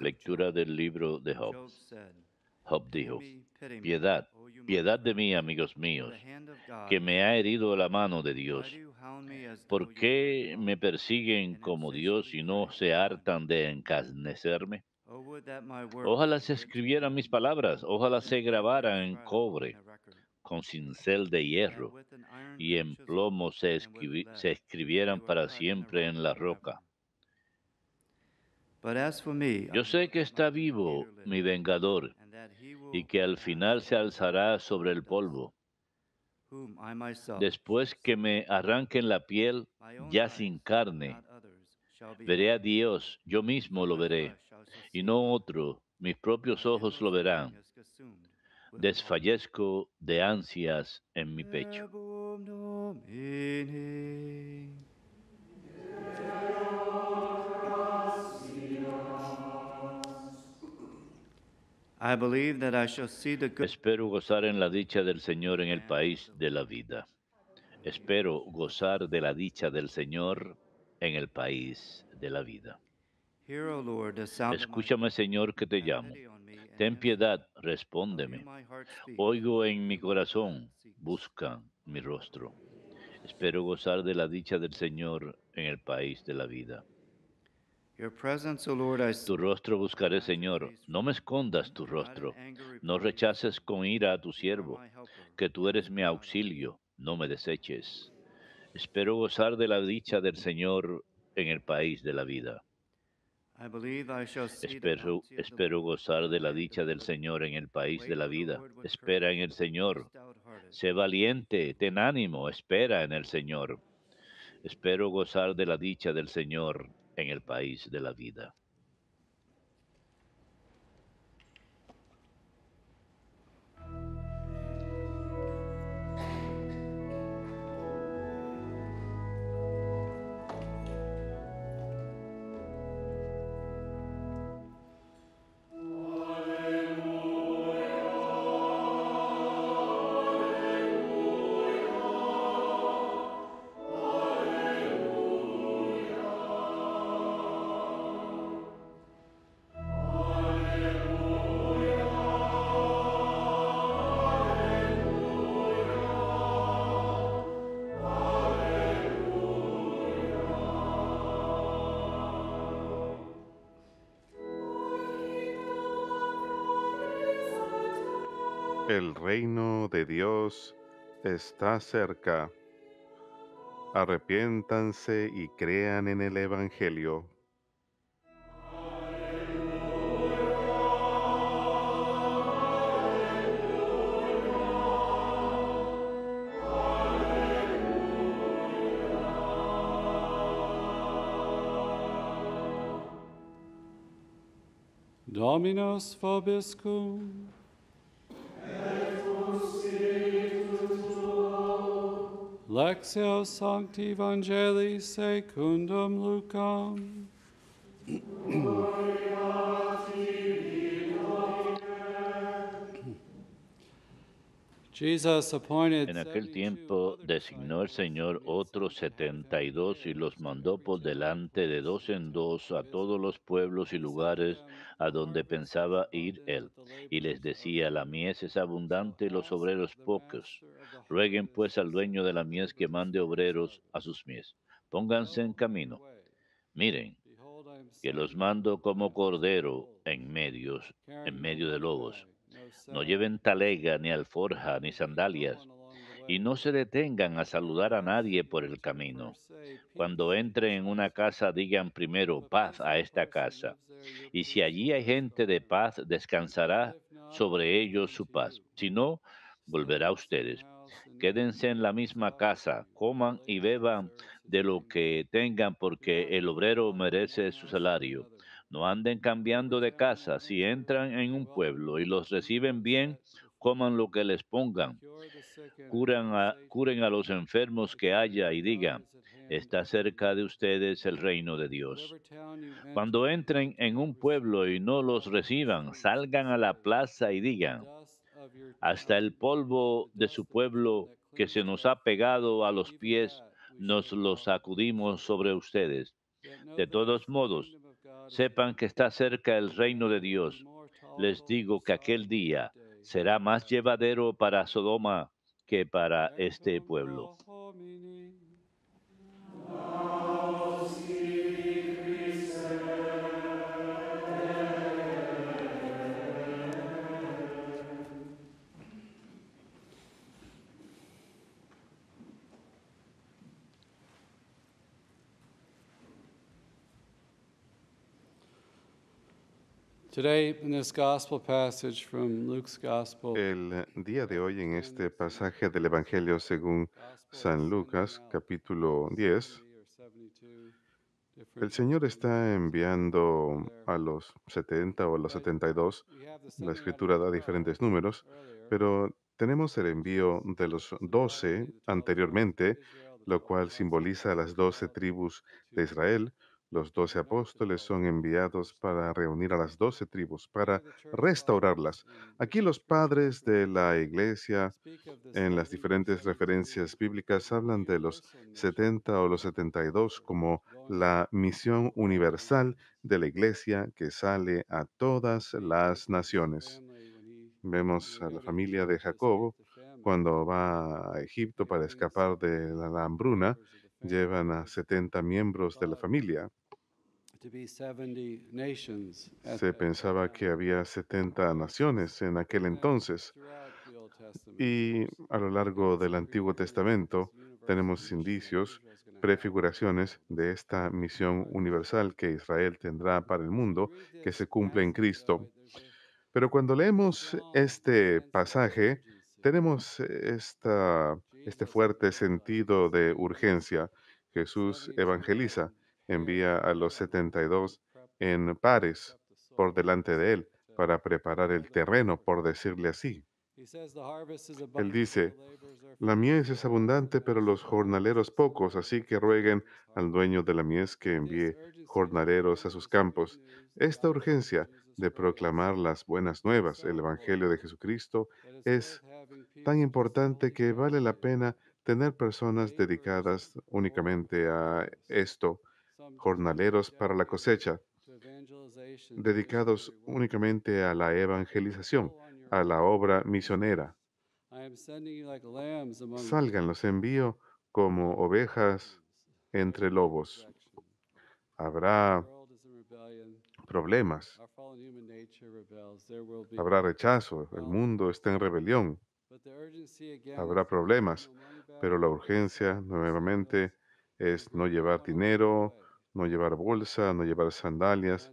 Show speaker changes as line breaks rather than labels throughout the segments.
Lectura del libro de Job. Job dijo, piedad, piedad de mí, amigos míos, que me ha herido la mano de Dios. ¿Por qué me persiguen como Dios y no se hartan de encarnecerme? Oh, ojalá se escribieran mis palabras, ojalá se grabaran en cobre, con cincel de hierro, y en plomo se escribieran para siempre en la roca yo sé que está vivo mi vengador y que al final se alzará sobre el polvo. Después que me arranquen la piel, ya sin carne, veré a Dios, yo mismo lo veré, y no otro, mis propios ojos lo verán. Desfallezco de ansias en mi pecho. Espero gozar en la dicha del Señor en el país de la vida. Espero gozar de la dicha del Señor en el país de la vida. Escúchame, Señor, que te llamo. Ten piedad, respóndeme. Oigo en mi corazón, busca mi rostro. Espero gozar de la dicha del Señor en el país de la vida. Tu rostro buscaré, Señor. No me escondas tu rostro. No rechaces con ira a tu siervo, que tú eres mi auxilio. No me deseches. Espero gozar de la dicha del Señor en el país de la vida. Espero, espero gozar de la dicha del Señor en el país de la vida. Espera en el Señor. Sé valiente, ten ánimo, espera en el Señor. Espero gozar de la dicha del Señor en el país de la vida.
el reino de Dios está cerca. Arrepiéntanse y crean en el Evangelio.
¡Dominos vobiscum. Lexio Sancti Evangelii secundum Lucam.
En aquel tiempo designó el Señor otros setenta y dos y los mandó por delante de dos en dos a todos los pueblos y lugares a donde pensaba ir él. Y les decía, la mies es abundante y los obreros pocos. Rueguen pues al dueño de la mies que mande obreros a sus mies. Pónganse en camino. Miren, que los mando como cordero en medios, en medio de lobos. No lleven talega, ni alforja, ni sandalias, y no se detengan a saludar a nadie por el camino. Cuando entren en una casa, digan primero paz a esta casa, y si allí hay gente de paz, descansará sobre ellos su paz. Si no, volverá a ustedes. Quédense en la misma casa, coman y beban de lo que tengan, porque el obrero merece su salario. No anden cambiando de casa. Si entran en un pueblo y los reciben bien, coman lo que les pongan. curen a los enfermos que haya y digan, está cerca de ustedes el reino de Dios. Cuando entren en un pueblo y no los reciban, salgan a la plaza y digan, hasta el polvo de su pueblo que se nos ha pegado a los pies, nos lo sacudimos sobre ustedes. De todos modos, sepan que está cerca el reino de Dios. Les digo que aquel día será más llevadero para Sodoma que para este pueblo.
El
día de hoy en este pasaje del Evangelio según San Lucas, capítulo 10, el Señor está enviando a los 70 o a los 72, la escritura da diferentes números, pero tenemos el envío de los 12 anteriormente, lo cual simboliza a las 12 tribus de Israel, los doce apóstoles son enviados para reunir a las doce tribus, para restaurarlas. Aquí los padres de la iglesia, en las diferentes referencias bíblicas, hablan de los 70 o los 72 como la misión universal de la iglesia que sale a todas las naciones. Vemos a la familia de Jacobo cuando va a Egipto para escapar de la hambruna llevan a 70 miembros de la familia. Se pensaba que había 70 naciones en aquel entonces. Y a lo largo del Antiguo Testamento tenemos indicios, prefiguraciones de esta misión universal que Israel tendrá para el mundo, que se cumple en Cristo. Pero cuando leemos este pasaje, tenemos esta, este fuerte sentido de urgencia. Jesús evangeliza envía a los 72 en pares por delante de él para preparar el terreno, por decirle así. Él dice, la mies es abundante, pero los jornaleros pocos, así que rueguen al dueño de la mies que envíe jornaleros a sus campos. Esta urgencia de proclamar las buenas nuevas, el Evangelio de Jesucristo, es tan importante que vale la pena tener personas dedicadas únicamente a esto jornaleros para la cosecha, dedicados únicamente a la evangelización, a la obra misionera. Salgan, los envío como ovejas entre lobos. Habrá problemas. Habrá rechazo. El mundo está en rebelión. Habrá problemas. Pero la urgencia, nuevamente, es no llevar dinero, no llevar bolsa, no llevar sandalias,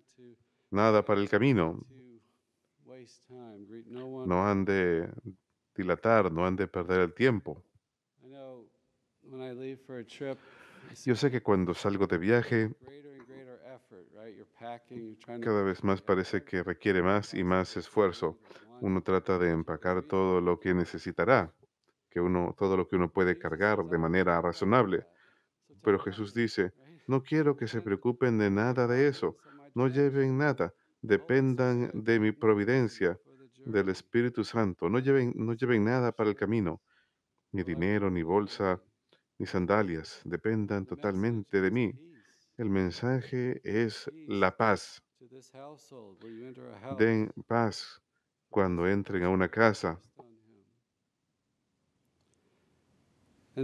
nada para el camino. No han de dilatar, no han de perder el tiempo. Yo sé que cuando salgo de viaje, cada vez más parece que requiere más y más esfuerzo. Uno trata de empacar todo lo que necesitará, que uno, todo lo que uno puede cargar de manera razonable. Pero Jesús dice, no quiero que se preocupen de nada de eso. No lleven nada. Pues dependan de mi providencia, del Espíritu Santo. No lleven, no lleven nada para el camino. Ni dinero, ni pues. bolsa, ni sandalias. Dependan totalmente de mí. El mensaje es la paz. Den paz cuando entren a una casa. Y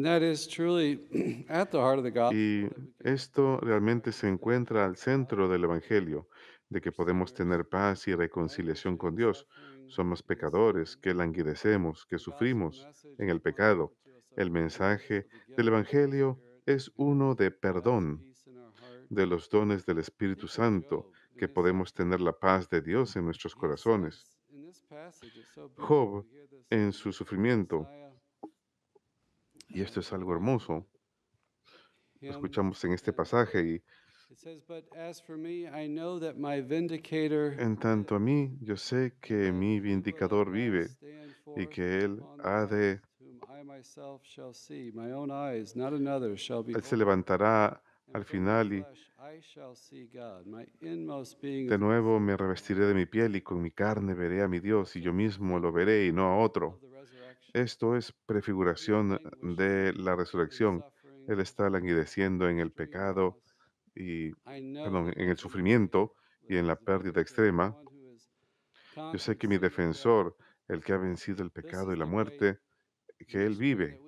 esto realmente se encuentra al centro del Evangelio, de que podemos tener paz y reconciliación con Dios. Somos pecadores que languidecemos, que sufrimos en el pecado. El mensaje del Evangelio es uno de perdón, de los dones del Espíritu Santo, que podemos tener la paz de Dios en nuestros corazones. Job, en su sufrimiento, y esto es algo hermoso. Lo escuchamos en este eh, pasaje. Y, en tanto a mí, yo sé que mi vindicador vive y que él ha de... Él se levantará al final y de nuevo me revestiré de mi piel y con mi carne veré a mi Dios y yo mismo lo veré y no a otro. Esto es prefiguración eh, de la resurrección. Él está languideciendo en el pecado y en el sufrimiento y en la pérdida extrema. Yo sé que mi defensor, el que ha vencido el pecado y la muerte, que él vive.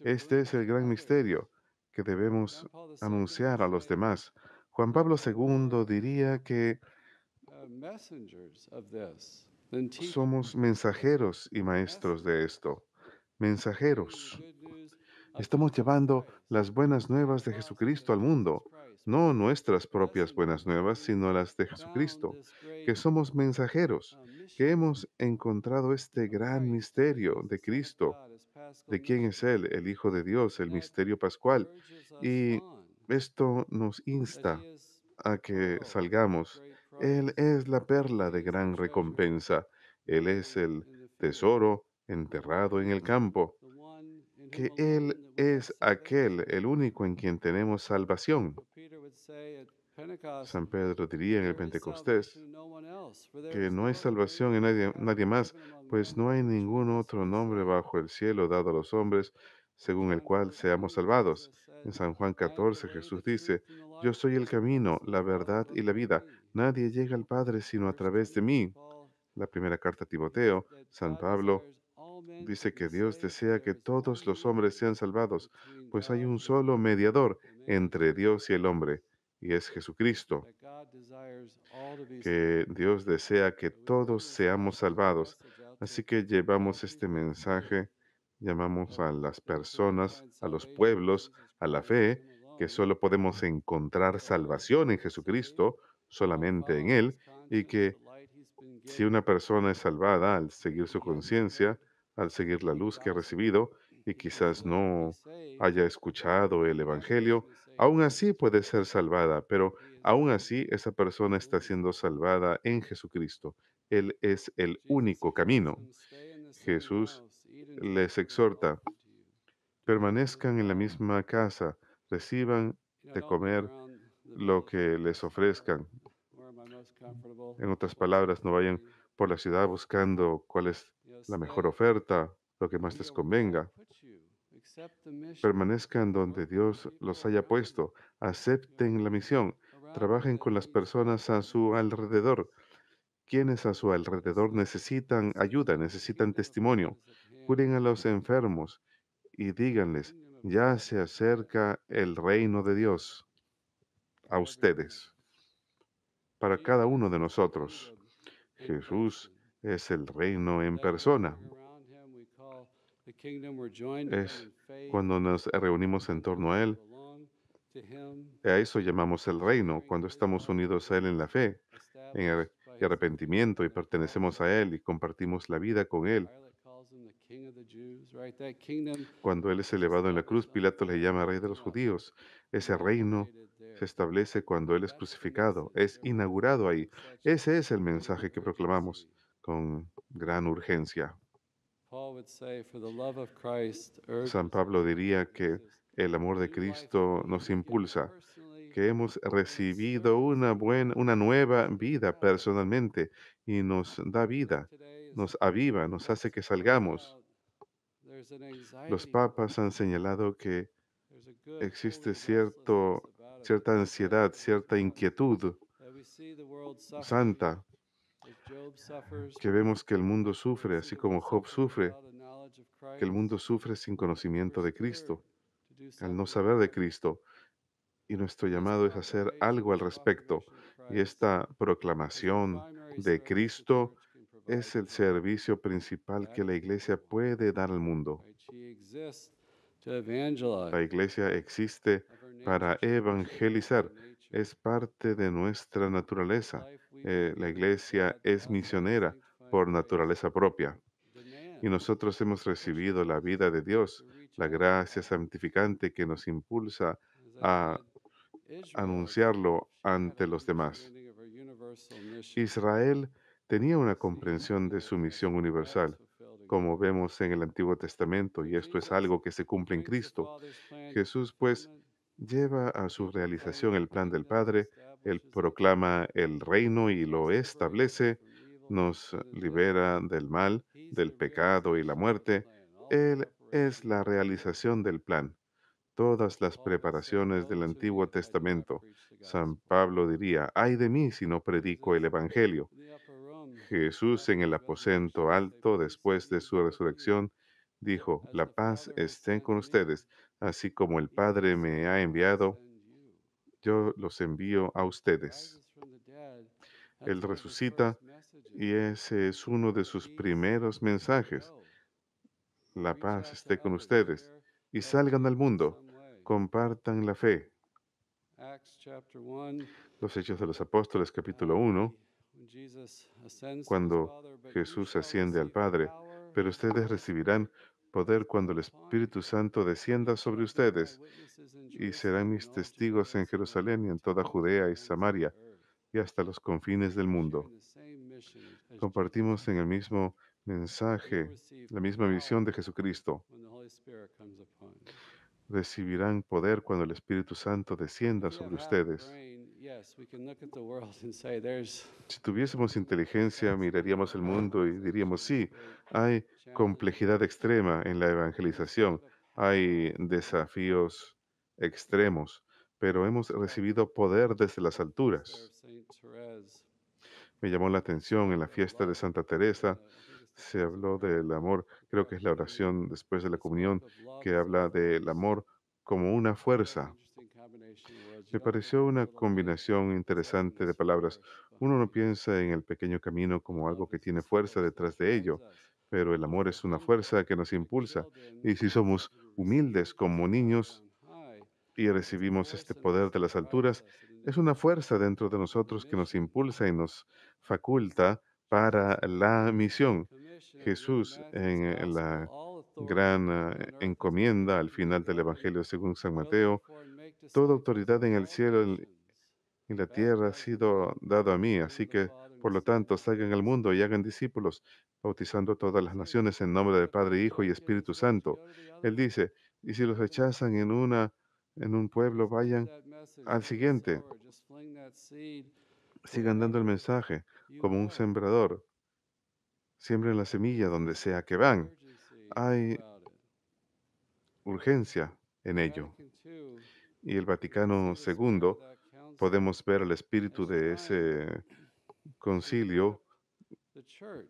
Este es el gran misterio que debemos anunciar a los demás. Juan Pablo II diría que somos mensajeros y maestros de esto mensajeros. Estamos llevando las buenas nuevas de Jesucristo al mundo, no nuestras propias buenas nuevas, sino las de Jesucristo, que somos mensajeros, que hemos encontrado este gran misterio de Cristo, de quién es Él, el Hijo de Dios, el misterio pascual. Y esto nos insta a que salgamos. Él es la perla de gran recompensa. Él es el tesoro enterrado en el campo, que Él es aquel, el único en quien tenemos salvación. San Pedro diría en el Pentecostés que no hay salvación en nadie, nadie más, pues no hay ningún otro nombre bajo el cielo dado a los hombres según el cual seamos salvados. En San Juan 14 Jesús dice, yo soy el camino, la verdad y la vida. Nadie llega al Padre sino a través de mí. La primera carta a Timoteo, San Pablo Dice que Dios desea que todos los hombres sean salvados, pues hay un pues solo mediador entre Dios y el hombre, y es Jesucristo. Que Dios desea que todos seamos salvados. Así que llevamos este mensaje, llamamos a las personas, a los pueblos, a la fe, que solo podemos encontrar salvación en Jesucristo, solamente en Él, y que si una persona es salvada al seguir su conciencia, al seguir la luz que ha recibido y quizás no haya escuchado el Evangelio, aún así puede ser salvada, pero aún así esa persona está siendo salvada en Jesucristo. Él es el único camino. Este Jesús este les exhorta, permanezcan en la misma casa, reciban de comer lo que les ofrezcan. En otras palabras, no vayan por la ciudad buscando cuál es la mejor oferta, lo que más les convenga. Permanezcan donde Dios los haya puesto, acepten la misión, trabajen con las personas a su alrededor, quienes a su alrededor necesitan ayuda, necesitan testimonio. Curen a los enfermos y díganles, ya se acerca el reino de Dios a ustedes, para cada uno de nosotros. Jesús es el reino en persona. Es cuando nos reunimos en torno a Él. A eso llamamos el reino, cuando estamos unidos a Él en la fe, en el arrepentimiento y pertenecemos a Él y compartimos la vida con Él. Cuando Él es elevado en la cruz, Pilato le llama Rey de los Judíos. Ese reino se establece cuando Él es crucificado, es inaugurado ahí. Ese es el mensaje que proclamamos con gran urgencia. San Pablo diría que el amor de Cristo nos impulsa, que hemos recibido una, buena, una nueva vida personalmente y nos da vida, nos aviva, nos hace que salgamos. Los papas han señalado que existe cierta ansiedad, cierta inquietud
santa que vemos
que el mundo sufre, así como Job sufre, que el mundo sufre sin conocimiento de Cristo, al no saber de Cristo. Y nuestro llamado es hacer algo al respecto. Y esta proclamación de Cristo es el servicio principal que la iglesia puede dar al mundo.
La
iglesia existe para evangelizar, es parte de nuestra naturaleza, eh, la iglesia es misionera por naturaleza propia. Y nosotros hemos recibido la vida de Dios, la gracia santificante que nos impulsa a anunciarlo ante los demás. Israel tenía una comprensión de su misión universal, como vemos en el Antiguo Testamento, y esto es algo que se cumple en Cristo. Jesús, pues, lleva a su realización el plan del Padre él proclama el reino y lo establece, nos libera del mal, del pecado y la muerte. Él es la realización del plan. Todas las preparaciones del Antiguo Testamento. San Pablo diría, ay de mí si no predico el Evangelio. Jesús en el aposento alto, después de su resurrección, dijo, la paz esté con ustedes, así como el Padre me ha enviado, yo los envío a ustedes. Él resucita y ese es uno de sus primeros mensajes. La paz esté con ustedes y salgan al mundo, compartan la fe. Los Hechos de los Apóstoles capítulo 1, cuando Jesús asciende al Padre, pero ustedes recibirán poder cuando el Espíritu Santo descienda sobre ustedes y serán mis testigos en Jerusalén y en toda Judea y Samaria y hasta los confines del mundo. Compartimos en el mismo mensaje, la misma visión de Jesucristo. Recibirán poder cuando el Espíritu Santo descienda sobre ustedes. Si tuviésemos inteligencia, miraríamos el mundo y diríamos, sí, hay complejidad extrema en la evangelización, hay desafíos extremos, pero hemos recibido poder desde las alturas. Me llamó la atención en la fiesta de Santa Teresa, se habló del amor, creo que es la oración después de la comunión, que habla del amor como una fuerza. Me pareció una combinación interesante de palabras. Uno no piensa en el pequeño camino como algo que tiene fuerza detrás de ello, pero el amor es una fuerza que nos impulsa. Y si somos humildes como niños y recibimos este poder de las alturas, es una fuerza dentro de nosotros que nos impulsa y nos faculta para la misión. Jesús en la gran eh, encomienda al final del Evangelio según San Mateo Toda autoridad en el cielo y la tierra ha sido dada a mí, así que, por lo tanto, salgan al mundo y hagan discípulos, bautizando a todas las naciones en nombre del Padre, Hijo y Espíritu Santo. Él dice, y si los rechazan en una en un pueblo, vayan al siguiente. Sigan dando el mensaje como un sembrador. Siembren la semilla donde sea que van. Hay urgencia en ello y el Vaticano II, podemos ver el espíritu de ese concilio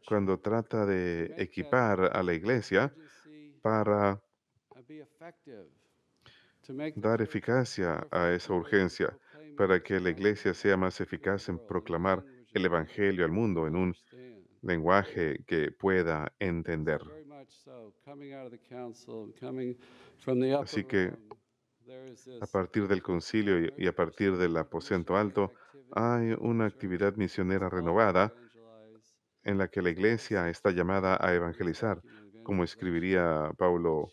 cuando trata de equipar a la iglesia para dar eficacia a esa urgencia, para que la iglesia sea más eficaz en proclamar el Evangelio al mundo en un lenguaje que pueda entender. Así que a partir del concilio y a partir del aposento alto, hay una actividad misionera renovada en la que la iglesia está llamada a evangelizar, como escribiría Pablo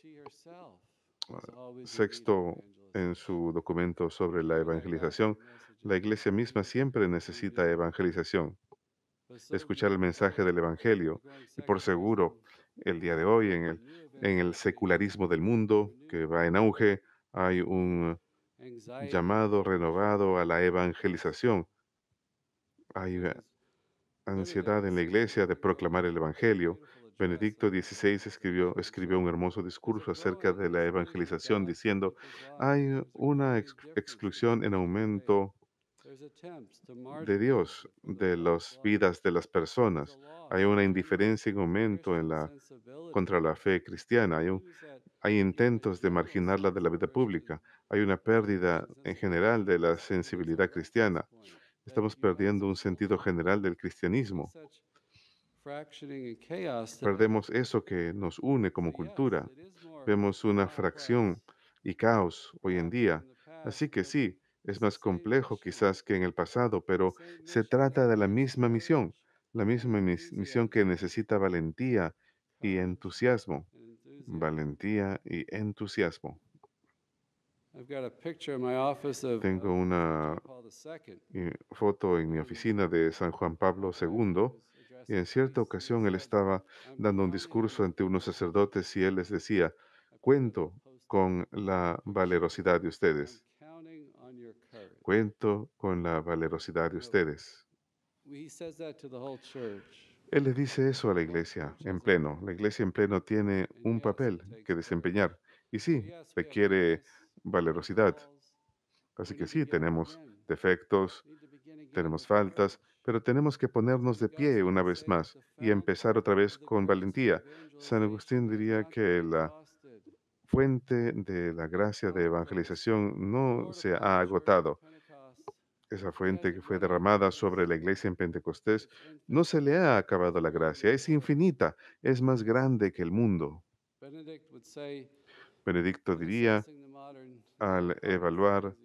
VI ah, en su documento sobre la evangelización. La iglesia misma siempre necesita evangelización, escuchar el mensaje del evangelio. Y por seguro, el día de hoy, en el, en el secularismo del mundo que va en auge, hay un llamado renovado a la evangelización. Hay eh, ansiedad en la iglesia de proclamar el Evangelio. Benedicto XVI escribió, un hermoso discurso acerca de la evangelización diciendo, hay una exclusión en aumento de Dios, de las vidas de las personas. Hay una indiferencia en aumento contra la fe cristiana. Hay un hay intentos de marginarla de la vida pública. Hay una pérdida en general de la sensibilidad cristiana. Estamos perdiendo un sentido general del cristianismo. Perdemos eso que nos une como cultura. Vemos una fracción y caos hoy en día. Así que sí, es más complejo quizás que en el pasado, pero se trata de la misma misión, la misma misión que necesita valentía y entusiasmo valentía y entusiasmo.
Tengo una
foto en mi oficina de San Juan Pablo II y en cierta ocasión él estaba dando un discurso ante unos sacerdotes y él les decía, cuento con la valerosidad de ustedes. Cuento con la valerosidad de ustedes. Él le dice eso a la iglesia en pleno. La iglesia en pleno tiene un papel que desempeñar. Y sí, requiere valerosidad. Así que sí, tenemos defectos, tenemos faltas, pero tenemos que ponernos de pie una vez más y empezar otra vez con valentía. San Agustín diría que la fuente de la gracia de evangelización no se ha agotado esa fuente que fue derramada sobre la iglesia en Pentecostés, no se le ha acabado la gracia, es infinita, es más grande que el mundo. Benedicto diría, al evaluar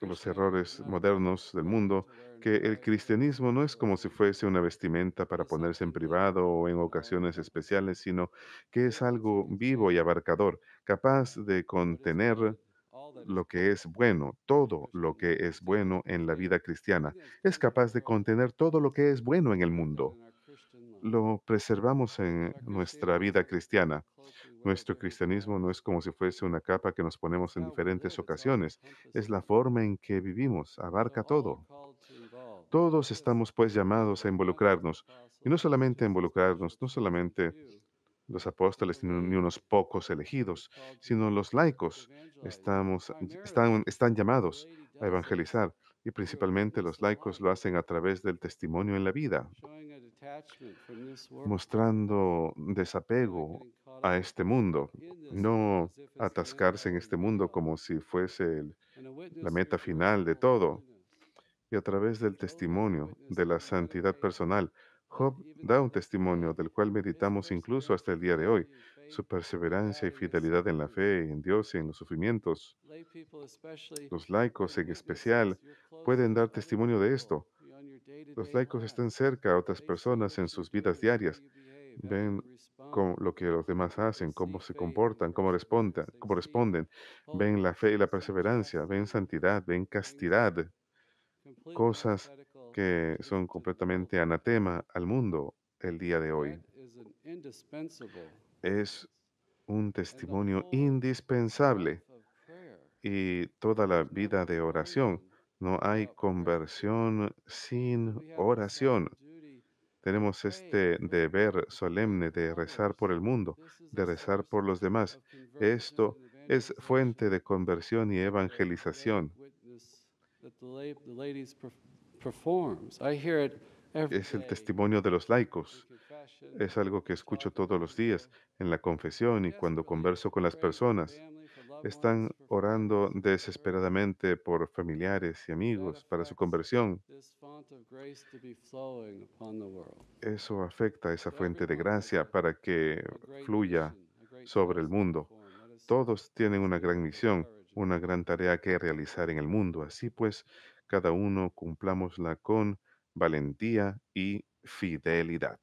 los errores modernos del mundo, que el cristianismo no es como si fuese una vestimenta para ponerse en privado o en ocasiones especiales, sino que es algo vivo y abarcador, capaz de contener lo que es bueno, todo lo que es bueno en la vida cristiana. Es capaz de contener todo lo que es bueno en el mundo. Lo preservamos en nuestra vida cristiana. Nuestro cristianismo no es como si fuese una capa que nos ponemos en diferentes ocasiones. Es la forma en que vivimos. Abarca todo. Todos estamos pues llamados a involucrarnos. Y no solamente a involucrarnos, no solamente los apóstoles ni unos pocos elegidos, sino los laicos estamos, están, están llamados a evangelizar y principalmente los laicos lo hacen a través del testimonio en la vida, mostrando desapego a este mundo, no atascarse en este mundo como si fuese la meta final de todo, y a través del testimonio de la santidad personal, Job da un testimonio del cual meditamos incluso hasta el día de hoy, su perseverancia y fidelidad en la fe, en Dios y en los sufrimientos. Los laicos en especial pueden dar testimonio de esto. Los laicos están cerca a otras personas en sus vidas diarias, ven con lo que los demás hacen, cómo se comportan, cómo responden, cómo responden, ven la fe y la perseverancia, ven santidad, ven castidad, cosas que son completamente anatema al mundo el día de hoy. Es un testimonio indispensable y toda la vida de oración. No hay conversión sin oración. Tenemos este deber solemne de rezar por el mundo, de rezar por los demás. Esto es fuente de conversión y evangelización. Es el testimonio de los laicos. Es algo que escucho todos los días en la confesión y cuando converso con las personas. Están orando desesperadamente por familiares y amigos para su conversión. Eso afecta a esa fuente de gracia para que fluya sobre el mundo. Todos tienen una gran misión, una gran tarea que realizar en el mundo. Así pues, cada uno cumplámosla con valentía y fidelidad.